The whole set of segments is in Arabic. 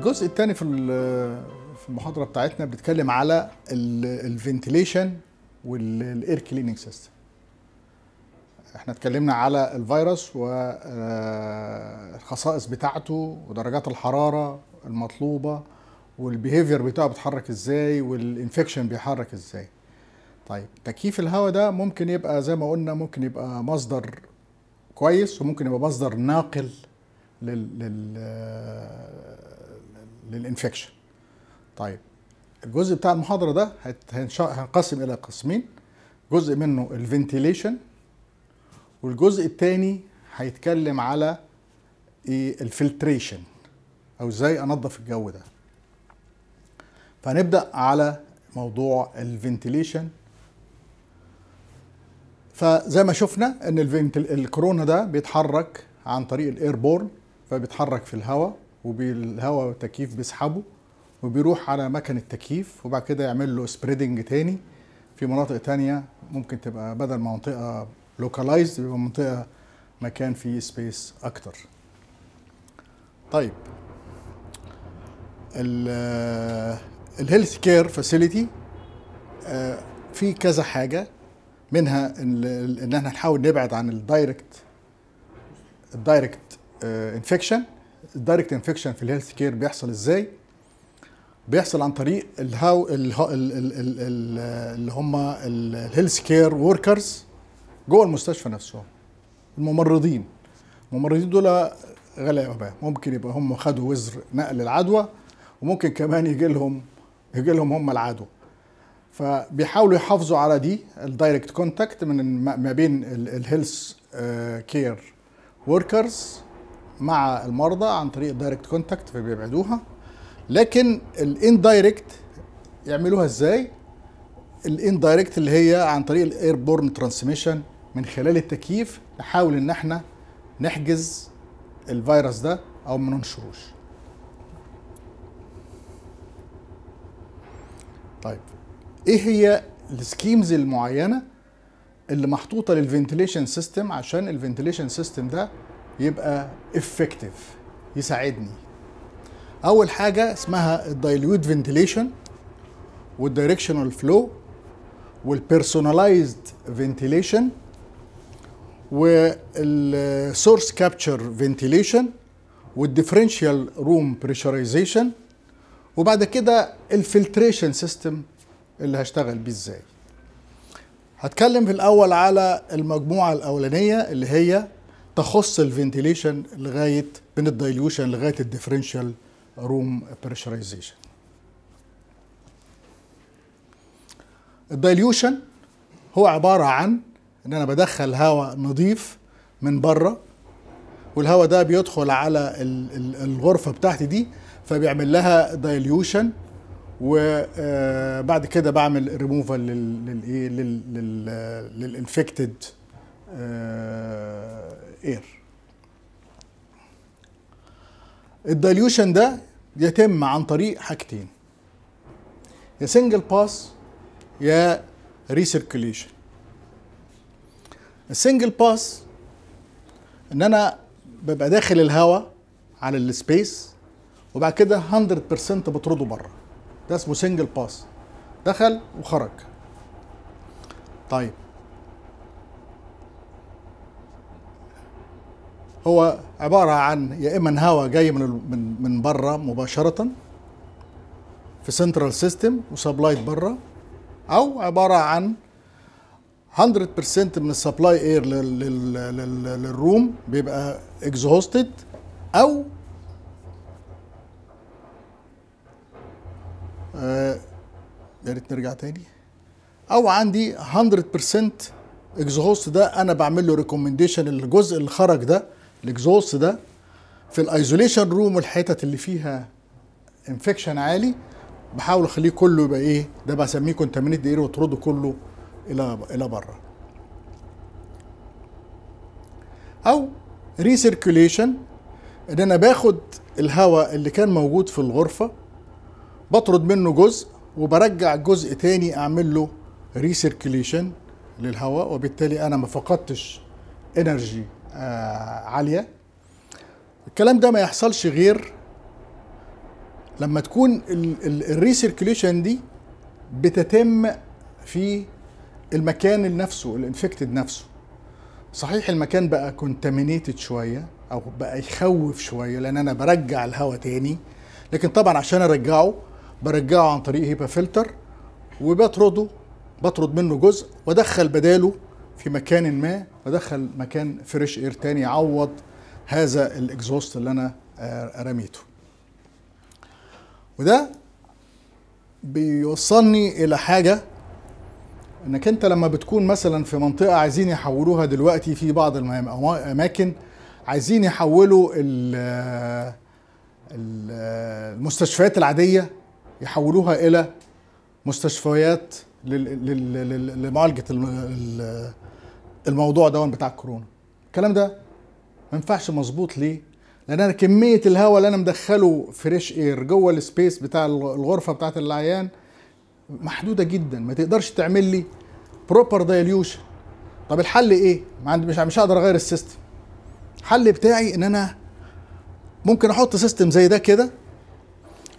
الجزء الثاني في في المحاضره بتاعتنا بنتكلم على الفنتيليشن والاير كليننج سيستم احنا اتكلمنا على الفيروس والخصائص آه، بتاعته ودرجات الحراره المطلوبه والبيهيفير بتاعه بيتحرك ازاي والانفكشن بيحرك ازاي طيب تكييف الهواء ده ممكن يبقى زي ما قلنا ممكن يبقى مصدر كويس وممكن يبقى مصدر ناقل لل... لل... آه، للانفكشن طيب الجزء بتاع المحاضره ده هنقسم الى قسمين جزء منه الفنتيليشن والجزء الثاني هيتكلم على إيه، الفلتريشن او ازاي انظف الجو ده فهنبدا على موضوع الفنتيليشن فزي ما شفنا ان الكورونا ده بيتحرك عن طريق الايربورن فبيتحرك في الهواء وبالهواء والتكييف بيسحبه وبيروح على مكن التكييف وبعد كده يعمل له سبريدنج تاني في مناطق تانية ممكن تبقى بدل منطقة لوكالايزد يبقى منطقة مكان فيه سبيس أكتر. طيب الهيلث كير فاسيلتي في كذا حاجة منها ان احنا نحاول نبعد عن الدايركت الدايركت انفكشن الدايركت انفكشن في الهيلث كير بيحصل ازاي بيحصل عن طريق الهاو اللي هم الهيلث كير وركرز جوه المستشفى نفسهم الممرضين الممرضين دول غلابه ممكن يبقى هم خدوا وزر نقل العدوى وممكن كمان يجي لهم يجي لهم هم العدوى فبيحاولوا يحافظوا على دي الدايركت كونتاكت من ما بين الهيلث كير وركرز مع المرضى عن طريق دايركت كونتاكت فبيبعدوها لكن الاندايركت يعملوها ازاي الاندايركت اللي هي عن طريق الاير بورن ترانسميشن من خلال التكييف نحاول ان احنا نحجز الفيروس ده او ما ننشروش طيب ايه هي السكيمز المعينه اللي محطوطه للفنتيليشن سيستم عشان الفنتيليشن سيستم ده يبقى افكتيف يساعدني اول حاجه اسمها الدايلوت فنتيليشن والدايركشنال فلو والبيرسوناليزد فنتيليشن والسورس كابتشر فنتيليشن والديفرنشال روم بريشرايزيشن وبعد كده الفلتريشن سيستم اللي هشتغل بيه ازاي هتكلم في الاول على المجموعه الاولانيه اللي هي تخص الفنتيليشن لغايه من الدايلوشن لغايه الديفرنشال روم بريشرايزيشن الدايلوشن هو عباره عن ان انا بدخل هواء نظيف من بره والهواء ده بيدخل على الغرفه بتاعتي دي فبيعمل لها دايلوشن وبعد آه، كده بعمل ريموفال للايه للانفكتد اير الدايليوشن ده يتم عن طريق حاجتين يا سنجل باس يا ريسيركيليشن السنجل باس ان انا ببقى داخل الهواء على السبيس وبعد كده 100% بطرده بره ده اسمه سنجل باس دخل وخرج طيب هو عباره عن يا اما هواء جاي من من من بره مباشره في سنترال سيستم وسبلايت بره او عباره عن 100% من السبلاي اير للروم بيبقى اكزوستد او آه، يا ريت نرجع تاني او عندي 100% اكزوست ده انا بعمل له ريكومنديشن الجزء اللي خرج ده الاكزوست ده في الايزوليشن روم والحتت اللي فيها انفكشن عالي بحاول اخليه كله يبقى ايه ده بسميه كونتامينيت اير واطرده كله الى الى بره او ريسيركيوليشن ان انا باخد الهواء اللي كان موجود في الغرفه بطرد منه جزء وبرجع جزء تاني اعمل له ريسيركيوليشن للهواء وبالتالي انا ما فقدتش انرجي آه، عاليه الكلام ده ما يحصلش غير لما تكون الريسيركيليشن دي بتتم في المكان نفسه الانفكتد نفسه صحيح المكان بقى كونتامينيتد شويه او بقى يخوف شويه لان انا برجع الهواء تاني لكن طبعا عشان ارجعه برجعه عن طريق هيبا فلتر وبطرده بطرد منه جزء وادخل بداله في مكان ما ودخل مكان فريش اير تاني عوض هذا الاكزوست اللي انا آه، رميته وده بيوصلني الى حاجه انك انت لما بتكون مثلا في منطقه عايزين يحولوها دلوقتي في بعض الاماكن عايزين يحولوا آه، آه، المستشفيات العاديه يحولوها الى مستشفيات لمعالجه الموضوع ده بتاع الكورونا الكلام ده ما ينفعش مظبوط ليه لان انا كميه الهواء اللي انا مدخله فريش اير جوه السبيس بتاع الغرفه بتاعه العيان محدوده جدا ما تقدرش تعمل لي بروبر دايليوشن طب الحل ايه ما عندي مش مش هقدر اغير السيستم الحل بتاعي ان انا ممكن احط سيستم زي ده كده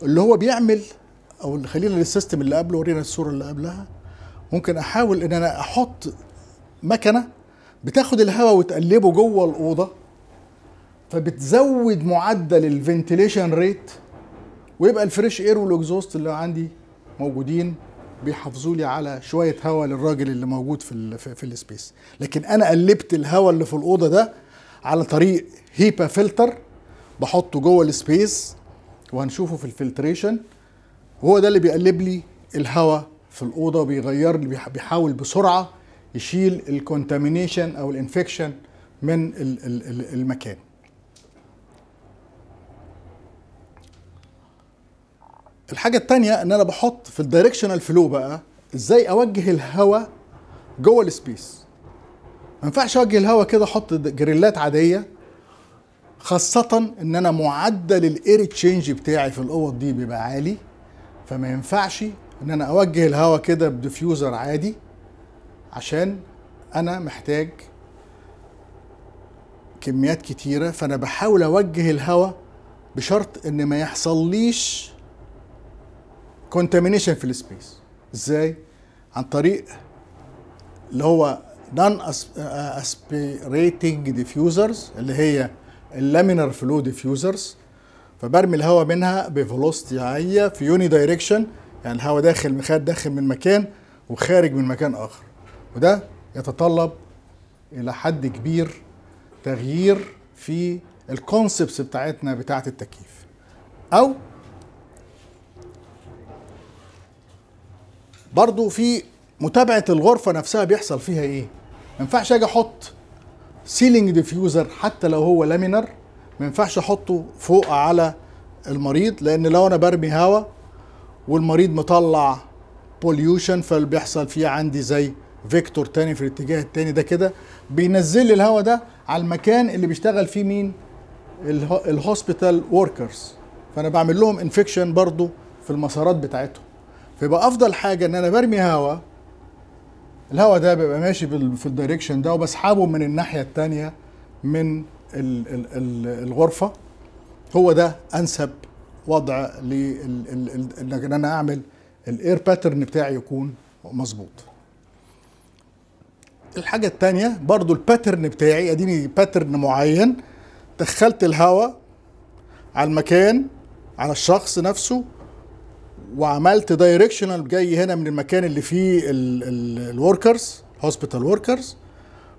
اللي هو بيعمل او خلينا للسيستم اللي قبله ورينا الصوره اللي قبلها ممكن احاول ان انا احط مكنه بتاخد الهواء وتقلبه جوه الاوضه فبتزود معدل الفنتيليشن ريت ويبقى الفريش اير والاكزوست اللي عندي موجودين بيحافظوا لي على شويه هواء للراجل اللي موجود في في, السبيس لكن انا قلبت الهواء اللي في الاوضه ده على طريق هيبا فلتر بحطه جوه السبيس وهنشوفه في الفلتريشن وهو ده اللي بيقلب لي الهواء في الاوضه بيغير لي بيحاول بسرعه يشيل الكونتامينيشن او الانفكشن من المكان الحاجه الثانيه ان انا بحط في الدايركشنال فلو بقى ازاي اوجه الهواء جوه السبيس ما ينفعش اوجه الهواء كده احط جريلات عاديه خاصة ان انا معدل الاير تشينج بتاعي في الاوض دي بيبقى عالي فما ينفعش ان انا اوجه الهواء كده بديفيوزر عادي عشان انا محتاج كميات كتيره فانا بحاول اوجه الهواء بشرط ان ما يحصليش كونتامينيشن في السبيس ازاي عن طريق اللي هو نون اسبيريتنج ديفيوزرز اللي هي اللامينر فلو ديفيوزرز فبرمي الهواء منها بفلوستي عاليه في يوني دايركشن يعني الهواء داخل من داخل من مكان وخارج من مكان اخر وده يتطلب الى حد كبير تغيير في الكونسبتس بتاعتنا بتاعه التكييف او برضو في متابعه الغرفه نفسها بيحصل فيها ايه ما ينفعش اجي احط سيلينج ديفيوزر حتى لو هو لامينر ما ينفعش احطه فوق على المريض لان لو انا برمي هواء والمريض مطلع بوليوشن فبيحصل فيه عندي زي فيكتور تاني في الاتجاه التاني ده كده بينزل لي الهواء ده على المكان اللي بيشتغل فيه مين الهوسبيتال وركرز فانا بعمل لهم انفكشن برضو في المسارات بتاعتهم فيبقى افضل حاجه ان انا برمي هواء الهواء ده بيبقى ماشي في الدايركشن ده وبسحبه من الناحيه التانيه من الغرفه هو ده انسب وضع لان انا اعمل الاير باترن بتاعي يكون مظبوط الحاجه الثانيه برضو الباترن بتاعي اديني باترن معين دخلت الهواء على المكان على الشخص نفسه وعملت دايركشنال جاي هنا من المكان اللي فيه الوركرز هوسبيتال وركرز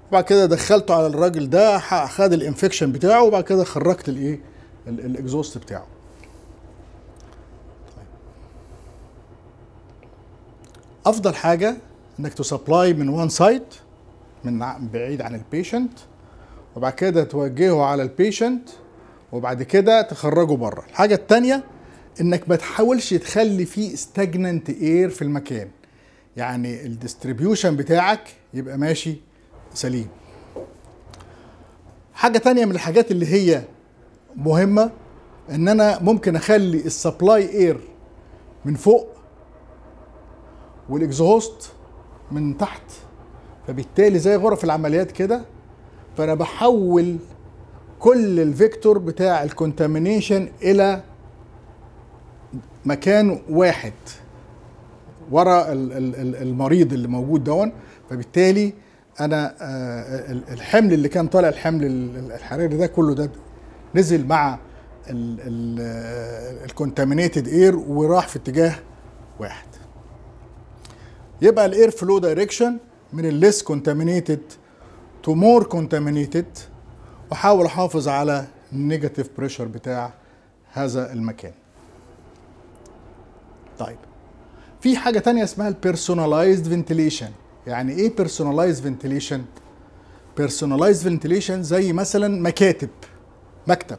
وبعد كده دخلته على الراجل ده خد الانفكشن بتاعه وبعد كده خرجت الايه الاكزوست بتاعه طيب. افضل حاجه انك تسبلاي من وان سايت من بعيد عن البيشنت وبعد كده توجهه على البيشنت وبعد كده تخرجه بره الحاجه التانية انك ما تحاولش تخلي فيه استجننت اير في المكان يعني الديستريبيوشن بتاعك يبقى ماشي سليم حاجه تانية من الحاجات اللي هي مهمه ان انا ممكن اخلي السبلاي اير من فوق والاكزهوست من تحت فبالتالي زي غرف العمليات كده فانا بحول كل الفيكتور بتاع الكونتامينيشن الى مكان واحد ورا المريض اللي موجود دون فبالتالي انا آه، الحمل اللي كان طالع الحمل الحراري ده كله ده نزل مع الكونتامينيتد اير آه، وراح في اتجاه واحد يبقى الاير فلو دايركشن من الليس كونتامينيتد تو مور كونتامينيتد واحاول احافظ على النيجاتيف بريشر بتاع هذا المكان طيب في حاجه تانية اسمها البيرسوناليزد فنتيليشن يعني ايه بيرسوناليزد فنتيليشن بيرسوناليزد فنتيليشن زي مثلا مكاتب مكتب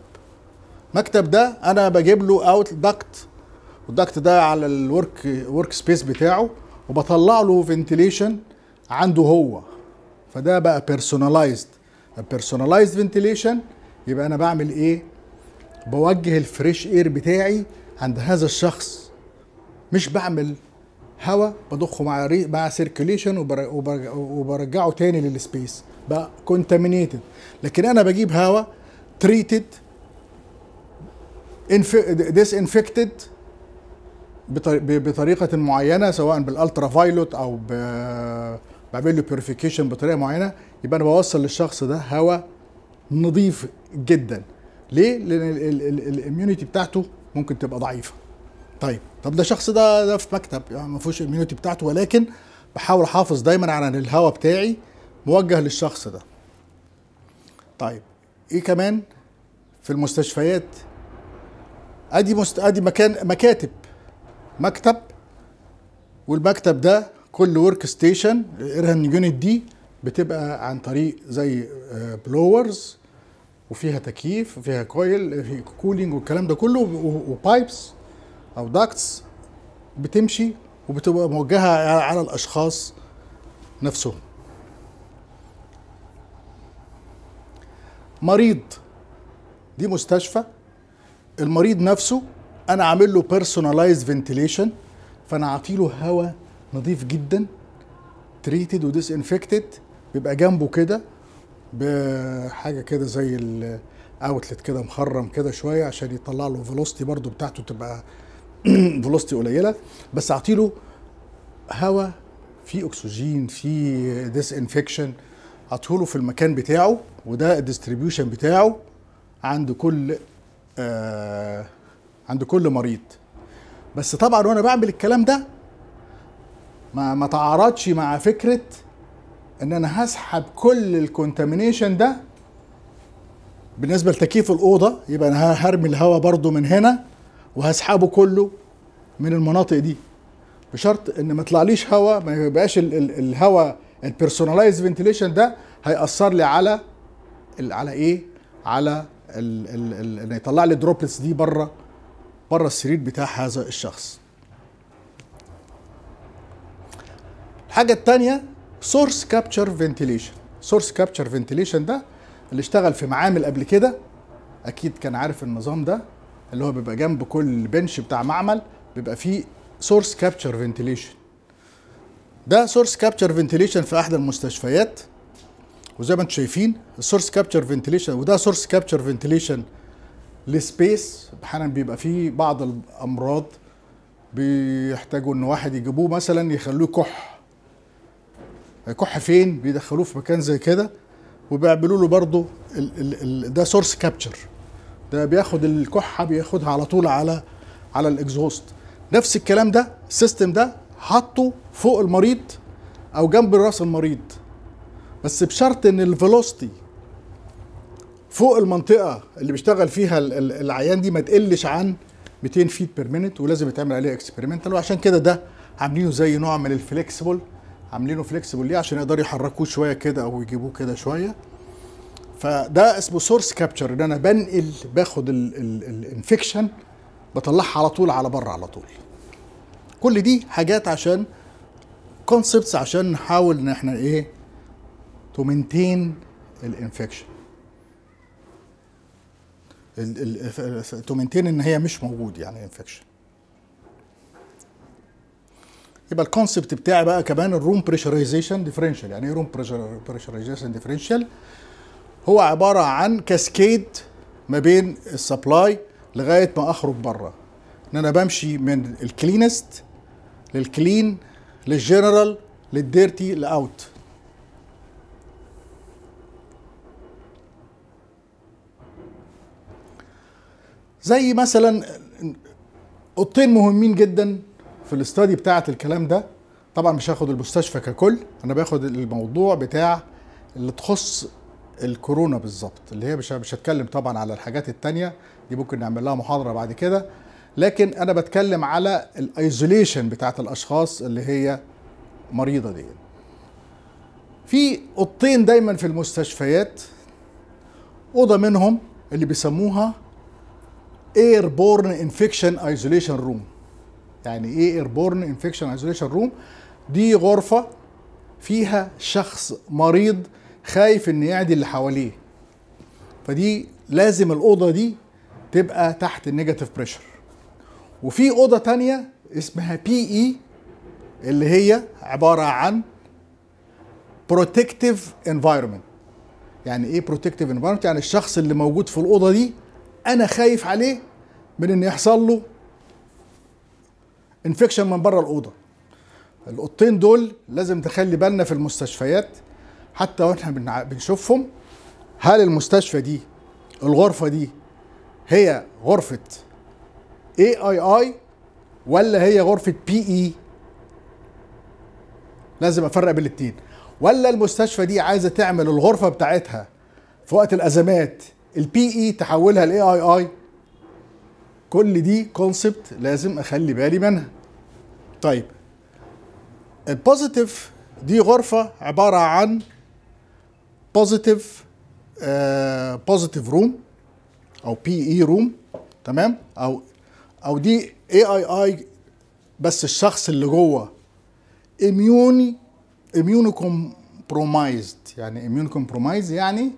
مكتب ده انا بجيب له اوت داكت والداكت ده على الورك ورك سبيس بتاعه وبطلع له فنتيليشن عنده هو فده بقى بيرسوناليزد بيرسوناليزد فنتيليشن يبقى انا بعمل ايه بوجه الفريش اير بتاعي عند هذا الشخص مش بعمل هواء بضخه مع ري... مع سيركيليشن وبرجعه تاني للسبيس بقى كونتامينيتد لكن انا بجيب هواء تريتد انفكتد بطريقه معينه سواء بالالترا فايلوت او ب بعمل له بيوريفيكيشن بطريقه معينه يبقى انا بوصل للشخص ده هواء نظيف جدا ليه لان الاميونيتي بتاعته ممكن تبقى ضعيفه طيب طب ده شخص ده ده في مكتب يعني ما فيهوش اميونيتي بتاعته ولكن بحاول احافظ دايما على الهواء بتاعي موجه للشخص ده طيب ايه كمان في المستشفيات ادي مست... ادي مكان مكاتب مكتب والمكتب ده كل ورك ستيشن الايرهن يونت دي بتبقى عن طريق زي بلورز آه، وفيها تكييف وفيها كويل في كولينج والكلام ده كله وبايبس او داكتس بتمشي وبتبقى موجهه على الاشخاص نفسهم مريض دي مستشفى المريض نفسه انا عامل له بيرسوناليز فنتيليشن فانا عاطيله هواء نظيف جدا تريتد وديس انفكتد بيبقى جنبه كده بحاجه كده زي الاوتلت كده مخرم كده شويه عشان يطلع له فيلوستي برده بتاعته تبقى فيلوستي قليله بس اعطي له هواء في اكسجين في ديس انفكشن له في المكان بتاعه وده الديستريبيوشن بتاعه عند كل آه عند كل مريض بس طبعا وانا بعمل الكلام ده ما ما تعارضش مع فكره ان انا هسحب كل الكونتامينيشن ده بالنسبه لتكييف الاوضه يبقى انا هرمي الهواء برضو من هنا وهسحبه كله من المناطق دي بشرط ان ما يطلعليش هواء ما يبقاش الهواء البيرسوناليز فنتيليشن ده هيأثر لي على على ايه؟ على ان يطلع لي دروبلتس دي بره بره السرير بتاع هذا الشخص الحاجه التانية سورس كابتشر فنتيليشن سورس كابتشر فنتيليشن ده اللي اشتغل في معامل قبل كده اكيد كان عارف النظام ده اللي هو بيبقى جنب كل بنش بتاع معمل بيبقى فيه سورس كابتشر فنتيليشن ده سورس كابتشر فنتيليشن في احدى المستشفيات وزي ما انتم شايفين السورس كابتشر فنتيليشن وده سورس كابتشر فنتيليشن لسبيس احيانا بيبقى فيه بعض الامراض بيحتاجوا ان واحد يجيبوه مثلا يخلوه كح هيكح فين بيدخلوه في مكان زي كده وبيعملوا له برضه ده سورس كابتشر ده بياخد الكحه بياخدها على طول على على الاكزوست نفس الكلام ده السيستم ده حطه فوق المريض او جنب راس المريض بس بشرط ان الفيلوستي فوق المنطقه اللي بيشتغل فيها العيان دي ما تقلش عن 200 فيت بير مينت ولازم يتعمل عليه اكسبيرمنتال وعشان كده ده عاملينه زي نوع من الفليكسبل عاملينه فليكسبل ليه عشان يقدروا يحركوه شويه كده او يجيبوه كده شويه فده اسمه سورس كابتشر ان انا بنقل باخد الانفكشن بطلعها على طول على بره على طول كل دي حاجات عشان كونسبتس عشان نحاول ان احنا ايه تو مينتين الانفكشن تو مينتين ان هي مش موجود يعني انفكشن يبقى الكونسبت بتاعي بقى كمان الروم بريشرايزيشن ديفرنشال يعني ايه روم بريشرايزيشن ديفرنشال هو عباره عن كاسكيد ما بين السبلاي لغايه ما اخرج بره ان انا بمشي من الكلينست للكلين للجنرال للديرتي لاوت زي مثلا اوضتين مهمين جدا في الاستادي بتاعه الكلام ده طبعا مش هاخد المستشفى ككل انا باخد الموضوع بتاع اللي تخص الكورونا بالظبط اللي هي مش هتكلم طبعا على الحاجات التانية دي ممكن نعمل لها محاضره بعد كده لكن انا بتكلم على الايزوليشن بتاعه الاشخاص اللي هي مريضه دي في اوضتين دايما في المستشفيات اوضه منهم اللي بيسموها اير بورن انفكشن ايزوليشن روم يعني ايه ايربورن انفكشن ايزوليشن روم دي غرفه فيها شخص مريض خايف ان يعدي اللي حواليه فدي لازم الاوضه دي تبقى تحت النيجاتيف بريشر وفي اوضه تانية اسمها بي اي e، اللي هي عباره عن بروتكتيف انفايرمنت يعني ايه بروتكتيف انفايرمنت يعني الشخص اللي موجود في الاوضه دي انا خايف عليه من ان يحصل له انفكشن من بره الاوضه القطين دول لازم تخلي بالنا في المستشفيات حتى واحنا بنشوفهم هل المستشفى دي الغرفه دي هي غرفه اي اي اي ولا هي غرفه بي اي e؟ لازم افرق بين الاثنين ولا المستشفى دي عايزه تعمل الغرفه بتاعتها في وقت الازمات البي اي e تحولها لاي اي اي كل دي كونسبت لازم اخلي بالي منها طيب البوزيتيف دي غرفة عبارة عن بوزيتيف بوزيتيف روم او بي اي روم تمام او او دي اي اي اي بس الشخص اللي جوه اميوني اميونو كومبرومايزد يعني اميون كومبرومايز يعني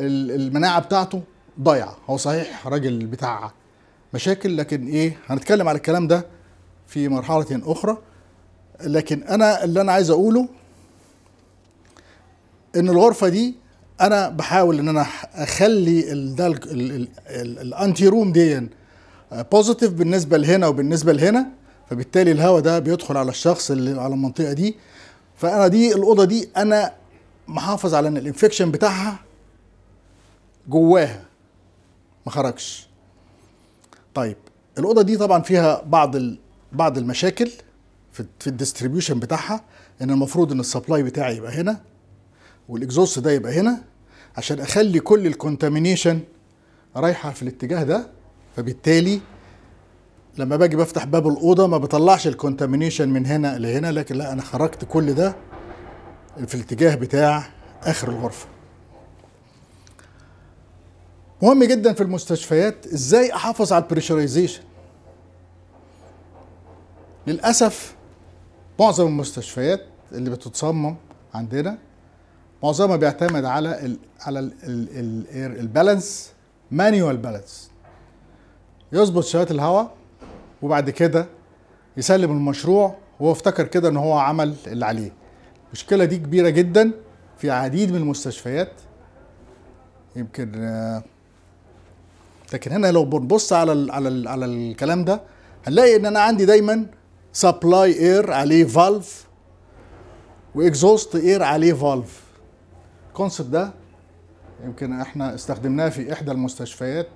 المناعه بتاعته ضايع هو صحيح راجل بتاع مشاكل لكن ايه هنتكلم على الكلام ده في مرحله اخرى لكن انا اللي انا عايز اقوله ان الغرفه دي انا بحاول ان انا اخلي ده الانتي روم دي بوزيتيف بالنسبه لهنا وبالنسبه لهنا فبالتالي الهواء ده بيدخل على الشخص اللي على المنطقه دي فانا دي الاوضه دي انا محافظ على ان الانفكشن بتاعها جواها ما خرجش طيب الاوضه دي طبعا فيها بعض ال... بعض المشاكل في في الديستريبيوشن بتاعها ان المفروض ان السبلاي بتاعي يبقى هنا والاكزوست ده يبقى هنا عشان اخلي كل الكونتامينيشن رايحه في الاتجاه ده فبالتالي لما باجي بفتح باب الاوضه ما بطلعش الكونتامينيشن من هنا لهنا لكن لا انا خرجت كل ده في الاتجاه بتاع اخر الغرفه مهم جدا في المستشفيات ازاي احافظ على البريشرايزيشن للاسف معظم المستشفيات اللي بتتصمم عندنا معظمها بيعتمد على الـ على البالانس مانيوال بالانس يظبط شويه الهواء وبعد كده يسلم المشروع وهو افتكر كده ان هو عمل اللي عليه المشكله دي كبيره جدا في عديد من المستشفيات يمكن آه، لكن هنا لو بنبص على الـ على الـ على الكلام ده هنلاقي ان انا عندي دايما سبلاي اير عليه فالف واكزوست اير عليه فالف الكونسبت ده يمكن احنا استخدمناه في احدى المستشفيات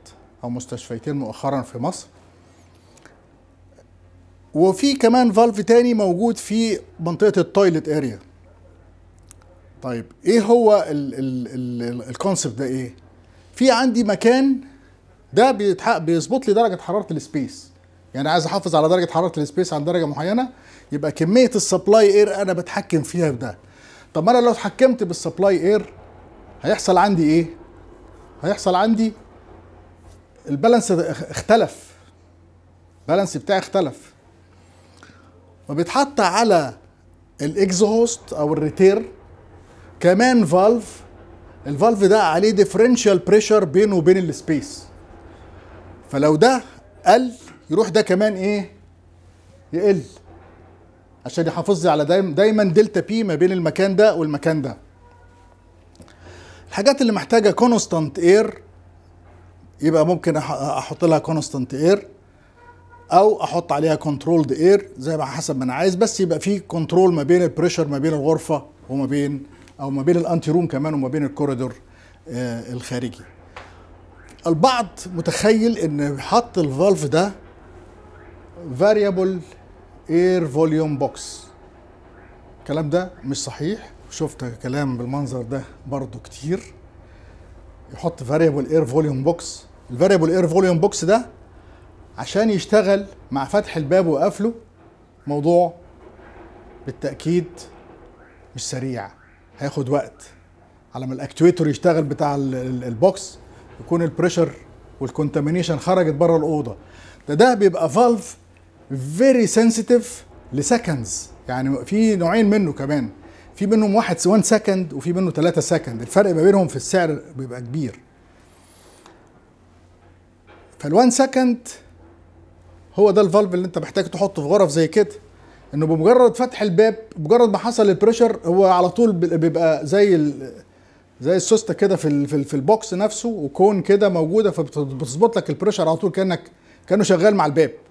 او مستشفيتين مؤخرا في مصر وفي كمان فالف تاني موجود في منطقه التويلت اريا طيب ايه هو الكونسبت ده ايه في عندي مكان ده بيظبط لي درجه حراره السبيس يعني عايز احافظ على درجه حراره السبيس عند درجه معينه يبقى كميه السبلاي اير انا بتحكم فيها في ده طب ما انا لو اتحكمت بالسبلاي اير هيحصل عندي ايه هيحصل عندي البالانس اختلف البالانس بتاعي اختلف وبيتحط على الاكزوست او الريتير كمان فالف الفالف ده عليه ديفرنشال بريشر بينه وبين السبيس فلو ده قل يروح ده كمان ايه يقل عشان يحافظ لي على دايما دايما دلتا بي ما بين المكان ده والمكان ده الحاجات اللي محتاجه كونستانت اير يبقى ممكن احط لها كونستانت اير او احط عليها كنترولد اير زي ما حسب ما انا عايز بس يبقى في كنترول ما بين البريشر ما بين الغرفه وما بين او ما بين الانتي روم كمان وما بين الكوريدور آه، الخارجي البعض متخيل ان حط الفالف ده فاريبل اير فوليوم بوكس الكلام ده مش صحيح شفت كلام بالمنظر ده برضو كتير يحط فاريبل اير فوليوم بوكس الفاريبل اير فوليوم بوكس ده عشان يشتغل مع فتح الباب وقفله موضوع بالتاكيد مش سريع هياخد وقت على ما الاكتويتور يشتغل بتاع البوكس يكون البريشر والكونتامينيشن خرجت بره الاوضه ده ده بيبقى فالف فيري سنسيتيف لسكندز يعني في نوعين منه كمان في منهم واحد 1 سكند وفي منه 3 سكند الفرق ما بينهم في السعر بيبقى كبير فال1 سكند هو ده الفالف اللي انت محتاج تحطه في غرف زي كده انه بمجرد فتح الباب بمجرد ما حصل البريشر هو على طول بيبقى زي زي السوسته كده في في البوكس نفسه وكون كده موجوده فبتظبط لك البريشر على طول كانك كانه شغال مع الباب